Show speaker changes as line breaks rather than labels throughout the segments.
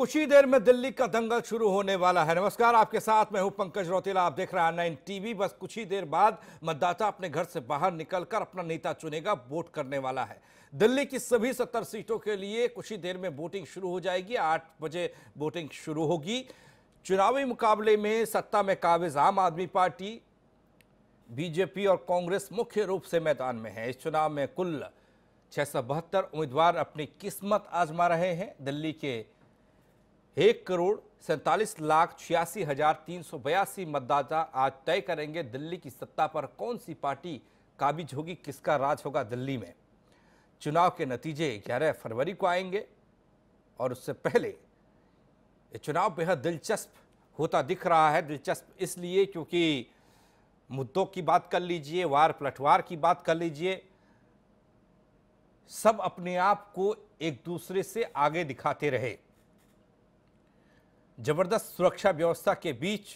कुछ ही देर में दिल्ली का दंगल शुरू होने वाला है नमस्कार आपके साथ मैं हूं पंकज रोतेला आप देख रहे हैं नाइन टीवी बस कुछ ही देर बाद मतदाता अपने घर से बाहर निकलकर अपना नेता चुनेगा वोट करने वाला है दिल्ली की सभी सत्तर सीटों के लिए कुछ ही देर में वोटिंग शुरू हो जाएगी आठ बजे वोटिंग शुरू होगी चुनावी मुकाबले में सत्ता में काबिज आम आदमी पार्टी बीजेपी और कांग्रेस मुख्य रूप से मैदान में है इस चुनाव में कुल छह उम्मीदवार अपनी किस्मत आजमा रहे हैं दिल्ली के एक करोड़ सैंतालीस लाख छियासी हजार तीन सौ बयासी मतदाता आज तय करेंगे दिल्ली की सत्ता पर कौन सी पार्टी काबिज होगी किसका राज होगा दिल्ली में चुनाव के नतीजे ग्यारह फरवरी को आएंगे और उससे पहले ये चुनाव बेहद दिलचस्प होता दिख रहा है दिलचस्प इसलिए क्योंकि मुद्दों की बात कर लीजिए वार पलटवार की बात कर लीजिए सब अपने आप को एक दूसरे से आगे दिखाते रहे ज़बरदस्त सुरक्षा व्यवस्था के बीच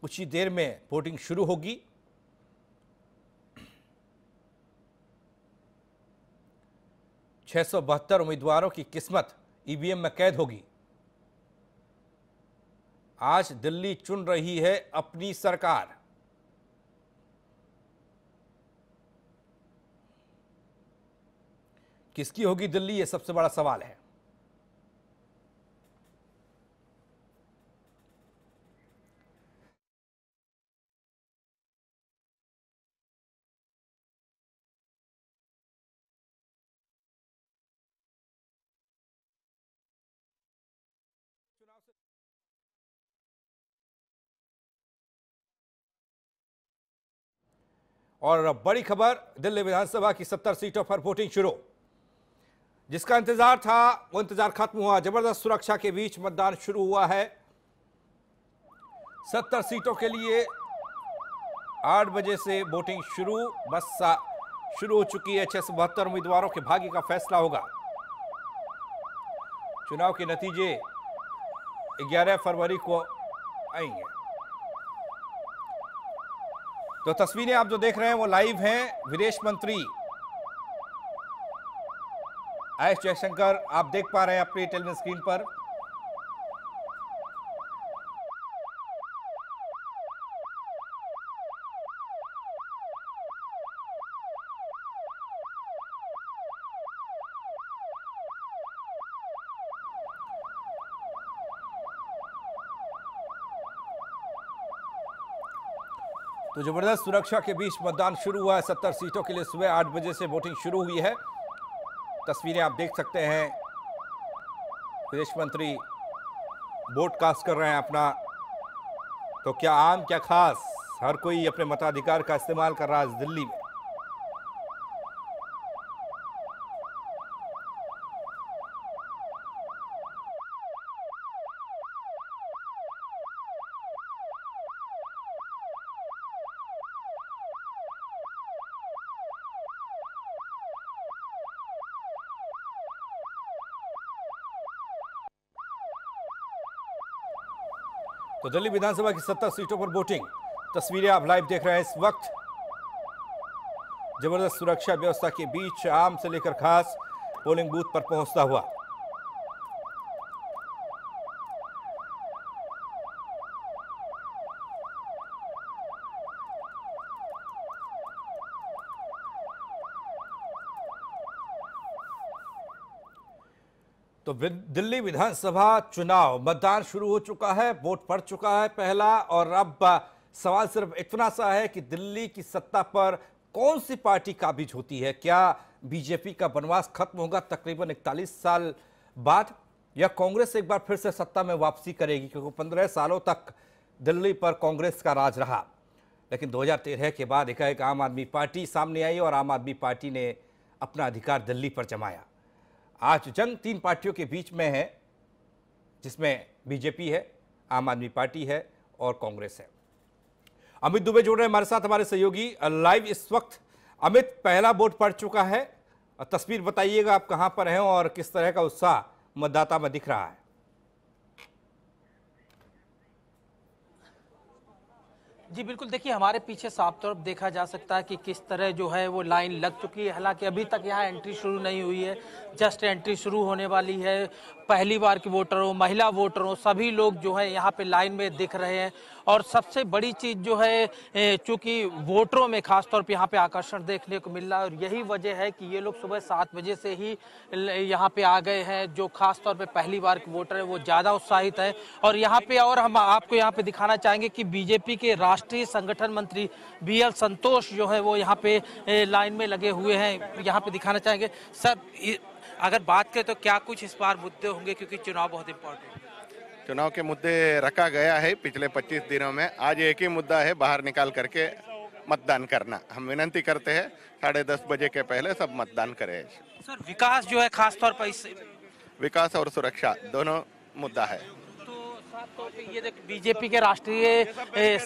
कुछ ही देर में वोटिंग शुरू होगी बहत्तर उम्मीदवारों की किस्मत ईवीएम में कैद होगी आज दिल्ली चुन रही है अपनी सरकार किसकी होगी दिल्ली यह सबसे बड़ा सवाल है और बड़ी खबर दिल्ली विधानसभा की सत्तर सीटों पर वोटिंग शुरू जिसका इंतजार था वो इंतजार खत्म हुआ जबरदस्त सुरक्षा के बीच मतदान शुरू हुआ है सत्तर सीटों के लिए आठ बजे से वोटिंग शुरू बस शुरू हो चुकी है छह सौ बहत्तर उम्मीदवारों के भाग्य का फैसला होगा चुनाव के नतीजे ग्यारह फरवरी को आएंगे तो तस्वीरें आप जो देख रहे हैं वो लाइव हैं विदेश मंत्री एस जयशंकर आप देख पा रहे हैं अपनी टेलीविजन स्क्रीन पर तो जबरदस्त सुरक्षा के बीच मतदान शुरू हुआ है सत्तर सीटों के लिए सुबह आठ बजे से वोटिंग शुरू हुई है तस्वीरें आप देख सकते हैं विदेश मंत्री वोट कास्ट कर रहे हैं अपना तो क्या आम क्या खास हर कोई अपने मताधिकार का इस्तेमाल कर रहा है दिल्ली में तो दिल्ली विधानसभा की सत्तर सीटों पर वोटिंग तस्वीरें आप लाइव देख रहे हैं इस वक्त जबरदस्त सुरक्षा व्यवस्था के बीच आम से लेकर खास पोलिंग बूथ पर पहुंचता हुआ तो दिल्ली विधानसभा चुनाव मतदान शुरू हो चुका है वोट पड़ चुका है पहला और अब सवाल सिर्फ इतना सा है कि दिल्ली की सत्ता पर कौन सी पार्टी काबिज होती है क्या बीजेपी का बनवास खत्म होगा तकरीबन इकतालीस साल बाद या कांग्रेस एक बार फिर से सत्ता में वापसी करेगी क्योंकि पंद्रह सालों तक दिल्ली पर कांग्रेस का राज रहा लेकिन 2013 के बाद एकाएक आम आदमी पार्टी सामने आई और आम आदमी पार्टी ने अपना अधिकार दिल्ली पर जमाया आज जंग तीन पार्टियों के बीच में है जिसमें बीजेपी है आम आदमी पार्टी है और कांग्रेस है अमित दुबे जुड़ रहे हैं हमारे साथ हमारे सहयोगी लाइव इस वक्त अमित पहला वोट पड़ चुका है तस्वीर बताइएगा आप कहां पर हैं और किस तरह का उत्साह मतदाता में दिख रहा है
जी बिल्कुल देखिए हमारे पीछे साफ तौर पर देखा जा सकता है कि किस तरह जो है वो लाइन लग चुकी है हालांकि अभी तक यहाँ एंट्री शुरू नहीं हुई है जस्ट एंट्री शुरू होने वाली है पहली बार के वोटरों महिला वोटरों सभी लोग जो है यहाँ पे लाइन में दिख रहे हैं और सबसे बड़ी चीज जो है चूंकि वोटरों में खासतौर पर यहाँ पे आकर्षण देखने को मिल रहा है और यही वजह है कि ये लोग सुबह सात बजे से ही यहाँ पे आ गए हैं जो खासतौर पर पहली बार के वोटर हैं वो ज़्यादा उत्साहित है और यहाँ पे और हम आपको यहाँ पे दिखाना चाहेंगे कि बीजेपी के राष्ट्रीय संगठन मंत्री बी एल संतोष जो है वो यहाँ पे लाइन में लगे हुए हैं यहाँ पे दिखाना चाहेंगे सर अगर बात करें तो क्या कुछ इस बार मुद्दे होंगे क्योंकि चुनाव बहुत इंपॉर्टेंट
चुनाव के मुद्दे रखा गया है पिछले 25 दिनों में आज एक ही मुद्दा है बाहर निकाल करके मतदान करना हम विनंती करते हैं साढ़े दस बजे के पहले सब मतदान करें
सर विकास जो है खासतौर पर इस
विकास और सुरक्षा दोनों मुद्दा है
तो ये देख बीजेपी के राष्ट्रीय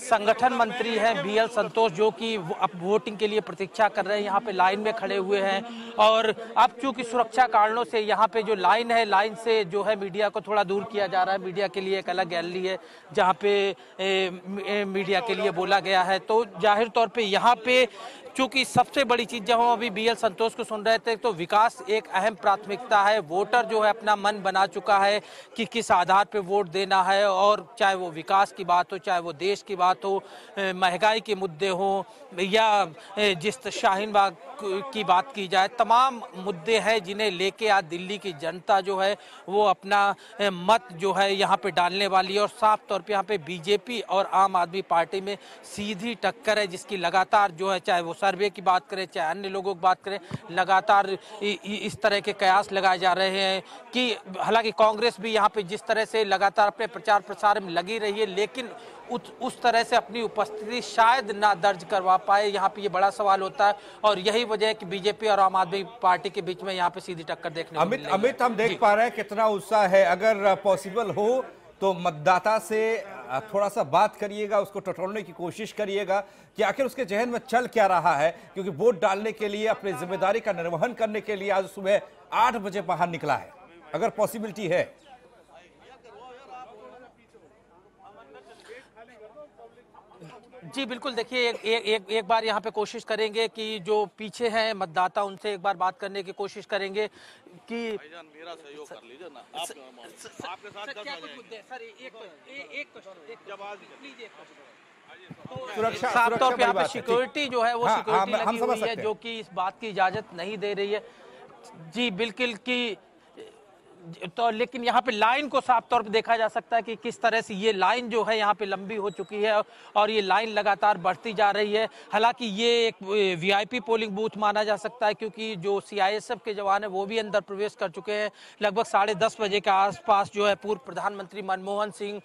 संगठन मंत्री हैं बीएल संतोष जो कि अब वोटिंग के लिए प्रतीक्षा कर रहे हैं यहाँ पे लाइन में खड़े हुए हैं और अब चूंकि सुरक्षा कारणों से यहाँ पे जो लाइन है लाइन से जो है मीडिया को थोड़ा दूर किया जा रहा है मीडिया के लिए एक अलग गैलरी है जहाँ पे ए, मीडिया के लिए बोला गया है तो जाहिर तौर पर यहाँ पे चूंकि सबसे बड़ी चीज जब हम अभी बी संतोष को सुन रहे थे तो विकास एक अहम प्राथमिकता है वोटर जो है अपना मन बना चुका है कि किस आधार पर वोट देना है है और चाहे वो विकास की बात हो चाहे वो देश की बात हो महंगाई के मुद्दे हो या जिस शाहीन बाग की बात की जाए तमाम मुद्दे हैं जिन्हें लेके आज दिल्ली की जनता जो है वो अपना मत जो है यहाँ पे डालने वाली है और साफ तौर पे यहाँ पे बीजेपी और आम आदमी पार्टी में सीधी टक्कर है जिसकी लगातार जो है चाहे वो सर्वे की बात करें चाहे अन्य लोगों की बात करें लगातार इस तरह के कयास लगाए जा रहे हैं कि हालांकि कांग्रेस भी यहाँ पे जिस तरह से लगातार अपने प्रचार प्रसार में लगी रही है लेकिन उत, उस तरह से अपनी उपस्थिति शायद ना दर्ज करवा पाए यहाँ पे ये बड़ा सवाल होता है और यही वजह है कि बीजेपी और आम आदमी पार्टी के बीच में यहाँ पे सीधी टक्कर देखने अमित अमित हम
देख पा रहे हैं कितना उत्साह है अगर पॉसिबल हो तो मतदाता से थोड़ा सा बात करिएगा उसको टटोलने की कोशिश करिएगा कि आखिर उसके जहन में चल क्या रहा है क्योंकि वोट डालने के लिए अपनी जिम्मेदारी का निर्वहन करने के लिए आज सुबह आठ बजे बाहर निकला है
अगर पॉसिबिलिटी है जी बिल्कुल देखिए एक, एक, एक, एक बार यहाँ पे कोशिश करेंगे कि जो पीछे हैं मतदाता उनसे एक बार बात करने की कोशिश करेंगे कि मेरा सहयोग कर लीजिए ना आप, स, स, आपके साथ सर, क्या कुछ मुद्दे सर एक एक सुरक्षा साफ तौर पर यहाँ पे सिक्योरिटी जो है वो सिक्योरिटी हाँ, हाँ, लगी हुई है जो कि इस बात की इजाजत नहीं दे रही है जी बिल्कुल की तो लेकिन यहाँ पे लाइन को साफ तौर पे देखा जा सकता है कि किस तरह से ये लाइन जो है यहाँ पे लंबी हो चुकी है और ये लाइन लगातार बढ़ती जा रही है हालांकि ये एक वीआईपी पोलिंग बूथ माना जा सकता है क्योंकि जो सीआईएसएफ के जवान है वो भी अंदर प्रवेश कर चुके हैं लगभग साढ़े दस बजे के आसपास जो है पूर्व प्रधानमंत्री मनमोहन सिंह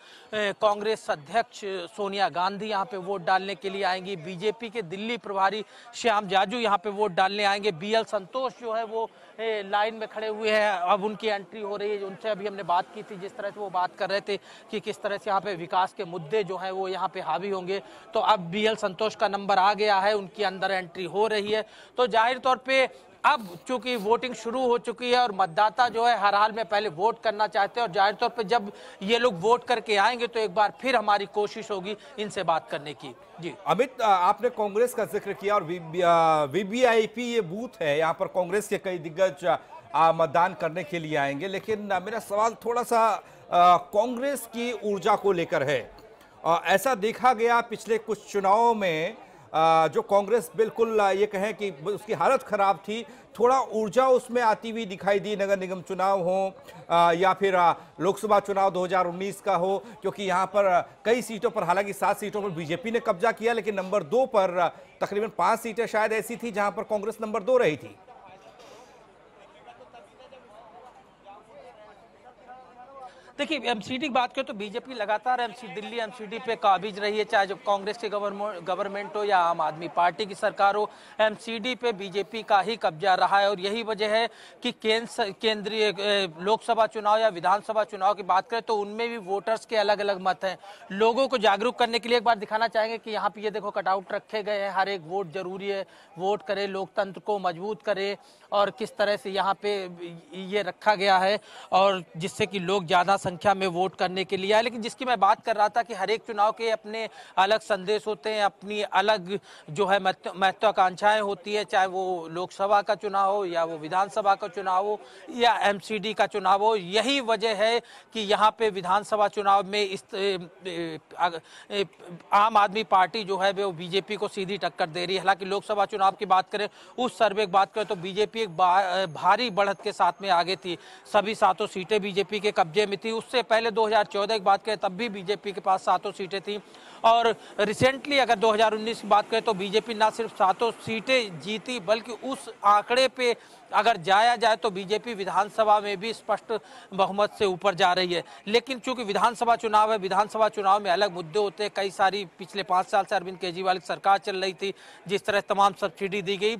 कांग्रेस अध्यक्ष सोनिया गांधी यहाँ पे वोट डालने के लिए आएंगी बीजेपी के दिल्ली प्रभारी श्याम जाजू यहाँ पे वोट डालने आएंगे बी संतोष जो है वो लाइन में खड़े हुए हैं अब उनकी एंट्री हो हो रही है उनसे अभी हमने बात की थी जिस तरह से वो बात कर रहे थे कि किस तरह से यहाँ पे विकास के मुद्दे जो हैं वो यहाँ पे हावी होंगे तो अब बी संतोष का नंबर आ गया है उनकी अंदर एंट्री हो रही है तो जाहिर तौर पर अब चूंकि वोटिंग शुरू हो चुकी है और मतदाता जो है हर हाल में पहले वोट करना चाहते हैं और जाहिर तौर पे जब ये लोग वोट करके आएंगे तो एक बार फिर हमारी कोशिश होगी इनसे बात करने की जी
अमित आपने कांग्रेस का जिक्र किया और वीवीआईपी ये बूथ है यहाँ पर कांग्रेस के कई दिग्गज मतदान करने के लिए आएंगे लेकिन मेरा सवाल थोड़ा सा कांग्रेस की ऊर्जा को लेकर है आ, ऐसा देखा गया पिछले कुछ चुनाव में आ, जो कांग्रेस बिल्कुल ये कहें कि उसकी हालत ख़राब थी थोड़ा ऊर्जा उसमें आती हुई दिखाई दी नगर निगम चुनाव हो या फिर लोकसभा चुनाव 2019 का हो क्योंकि यहाँ पर कई सीटों पर हालांकि सात सीटों पर बीजेपी ने कब्जा किया लेकिन नंबर दो पर तकरीबन पाँच सीटें शायद ऐसी थी जहाँ पर कांग्रेस नंबर दो रही थी
देखिए एमसीडी की बात करें तो बीजेपी लगातार एमसी दिल्ली एमसीडी पे काबिज रही है चाहे जो कांग्रेस की गवर्नमेंट हो या आम आदमी पार्टी की सरकार हो एमसीडी पे बीजेपी का ही कब्जा रहा है और यही वजह है कि केंद्रीय लोकसभा चुनाव या विधानसभा चुनाव की बात करें तो उनमें भी वोटर्स के अलग अलग मत हैं लोगों को जागरूक करने के लिए एक बार दिखाना चाहेंगे कि यहाँ पे ये देखो कटआउट रखे गए हैं हर एक वोट जरूरी है वोट करे लोकतंत्र को मजबूत करे और किस तरह से यहाँ पे ये रखा गया है और जिससे कि लोग ज़्यादा संख्या में वोट करने के लिए आए लेकिन जिसकी मैं बात कर रहा था कि हर एक चुनाव के अपने अलग संदेश होते हैं अपनी अलग जो है महत्वाकांक्षाएं होती है चाहे वो लोकसभा का चुनाव हो या वो विधानसभा का चुनाव हो या एम का चुनाव हो यही वजह है कि यहाँ पे विधानसभा चुनाव में इस आम आदमी पार्टी जो है वो बीजेपी को सीधी टक्कर दे रही है हालांकि लोकसभा चुनाव की बात करें उस सर्वे की बात करें तो बीजेपी एक भारी बढ़त के साथ में आगे थी सभी सातों सीटें बीजेपी के कब्जे में थी उससे पहले 2014 की बात करें तब भी बीजेपी के पास सातों सीटें थी और रिसेंटली अगर 2019 की बात करें तो बीजेपी ना सिर्फ सातों सीटें जीती बल्कि उस आंकड़े पे अगर जाया जाए तो बीजेपी विधानसभा में भी स्पष्ट बहुमत से ऊपर जा रही है लेकिन चूंकि विधानसभा चुनाव है विधानसभा चुनाव में अलग मुद्दे होते हैं कई सारी पिछले पाँच साल से अरविंद केजरीवाल की सरकार चल रही थी जिस तरह तमाम सब्सिडी दी गई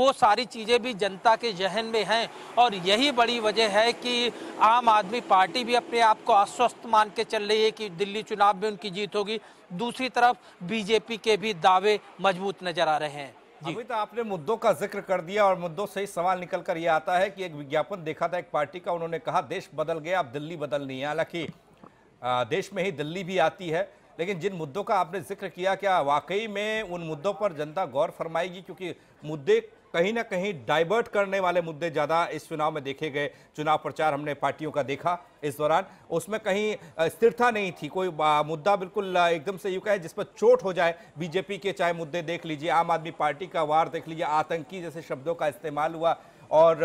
वो सारी चीज़ें भी जनता के जहन में हैं और यही बड़ी वजह है कि आम आदमी पार्टी भी अपने आप को अस्वस्थ मान के चल रही है कि दिल्ली चुनाव में उनकी जीत होगी दूसरी तरफ बीजेपी के भी दावे मजबूत नजर आ रहे हैं अभी
तो आपने मुद्दों का जिक्र कर दिया और मुद्दों से ही सवाल निकल कर ये आता है कि एक विज्ञापन देखा था एक पार्टी का उन्होंने कहा देश बदल गया अब दिल्ली बदलनी है हालांकि देश में ही दिल्ली भी आती है लेकिन जिन मुद्दों का आपने जिक्र किया क्या वाकई में उन मुद्दों पर जनता गौर फरमाएगी क्योंकि मुद्दे कहीं ना कहीं डाइवर्ट करने वाले मुद्दे ज़्यादा इस चुनाव में देखे गए चुनाव प्रचार हमने पार्टियों का देखा इस दौरान उसमें कहीं स्थिरता नहीं थी कोई मुद्दा बिल्कुल एकदम से यूँ है जिस पर चोट हो जाए बीजेपी के चाहे मुद्दे देख लीजिए आम आदमी पार्टी का वार देख लीजिए आतंकी जैसे शब्दों का इस्तेमाल हुआ और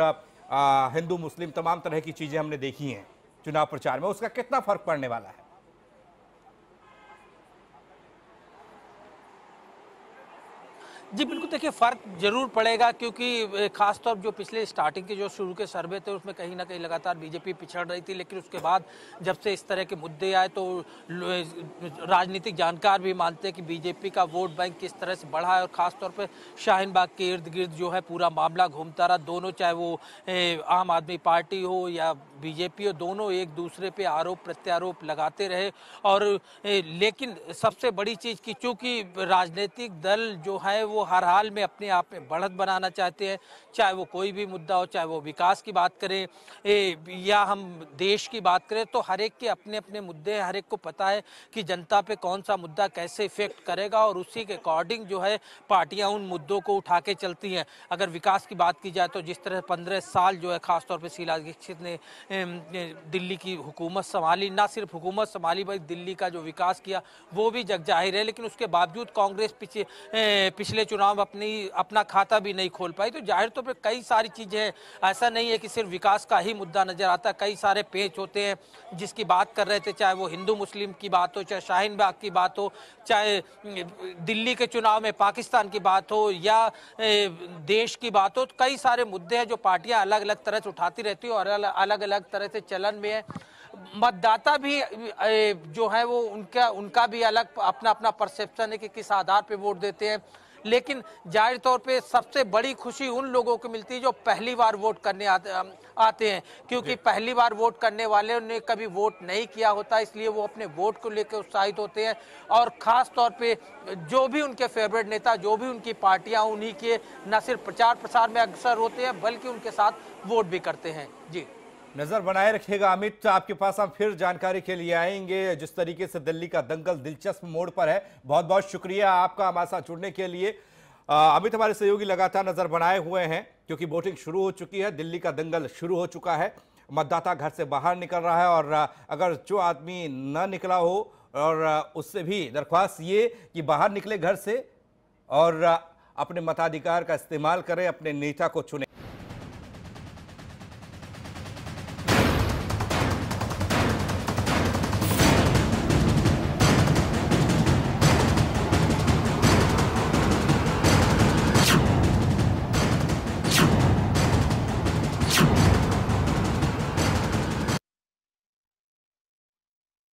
हिंदू मुस्लिम तमाम तरह की चीज़ें हमने देखी हैं चुनाव प्रचार में उसका कितना फर्क पड़ने वाला है
जी बिल्कुल देखिए फ़र्क जरूर पड़ेगा क्योंकि खासतौर जो पिछले स्टार्टिंग के जो शुरू के सर्वे थे उसमें कहीं ना कहीं लगातार बीजेपी पिछड़ रही थी लेकिन उसके बाद जब से इस तरह के मुद्दे आए तो राजनीतिक जानकार भी मानते हैं कि बीजेपी का वोट बैंक किस तरह से बढ़ा है और ख़ासतौर पर शाहीन बाग के इर्द गिर्द जो है पूरा मामला घूमता रहा दोनों चाहे वो आम आदमी पार्टी हो या बीजेपी हो दोनों एक दूसरे पर आरोप प्रत्यारोप लगाते रहे और लेकिन सबसे बड़ी चीज़ की चूँकि राजनीतिक दल जो है वो हर हाल में अपने आप में बढ़त बनाना चाहते हैं चाहे वो कोई भी मुद्दा हो चाहे वो विकास की बात करें ए, या हम देश की बात करें तो हर एक के अपने अपने मुद्दे हर एक को पता है कि जनता पे कौन सा मुद्दा कैसे इफेक्ट करेगा और उसी के अकॉर्डिंग जो है पार्टियाँ उन मुद्दों को उठा के चलती हैं अगर विकास की बात की जाए तो जिस तरह पंद्रह साल जो है खासतौर पर शीला दीक्षित ने दिल्ली की हुकूमत संभाली ना सिर्फ हुकूमत संभाली बल्कि दिल्ली का जो विकास किया वो भी जग जाहिर है लेकिन उसके बावजूद कांग्रेस पीछे पिछले चुनाव अपनी अपना खाता भी नहीं खोल पाई तो जाहिर तौर तो पर कई सारी चीज़ें ऐसा नहीं है कि सिर्फ विकास का ही मुद्दा नज़र आता कई सारे पेच होते हैं जिसकी बात कर रहे थे चाहे वो हिंदू मुस्लिम की बात हो चाहे शाहीन बाग की बात हो चाहे दिल्ली के चुनाव में पाकिस्तान की बात हो या देश की बात हो तो कई सारे मुद्दे हैं जो पार्टियाँ अलग अलग तरह से उठाती रहती हैं और अलग अलग तरह से चलन में है मतदाता भी जो है वो उनका उनका भी अलग अपना अपना परसेप्शन है कि किस आधार पे वोट देते हैं लेकिन जाहिर तौर पे सबसे बड़ी खुशी उन लोगों को मिलती है जो पहली बार वोट करने आते हैं क्योंकि पहली बार वोट करने वाले ने कभी वोट नहीं किया होता इसलिए वो अपने वोट को लेकर उत्साहित होते हैं और ख़ास तौर पे जो भी उनके फेवरेट नेता जो भी उनकी पार्टियां उन्हीं के न सिर्फ प्रचार प्रसार में अग्रसर होते हैं बल्कि उनके साथ वोट भी करते हैं जी
नजर बनाए रखेगा अमित आपके पास हम फिर जानकारी के लिए आएंगे जिस तरीके से दिल्ली का दंगल दिलचस्प मोड़ पर है बहुत बहुत शुक्रिया आपका हमारे साथ जुड़ने के लिए अमित हमारे सहयोगी लगातार नजर बनाए हुए हैं क्योंकि वोटिंग शुरू हो चुकी है दिल्ली का दंगल शुरू हो चुका है मतदाता घर से बाहर निकल रहा है और अगर जो आदमी न निकला हो और उससे भी दरख्वास्त ये कि बाहर निकले घर से और अपने मताधिकार का इस्तेमाल करें अपने नेता को चुने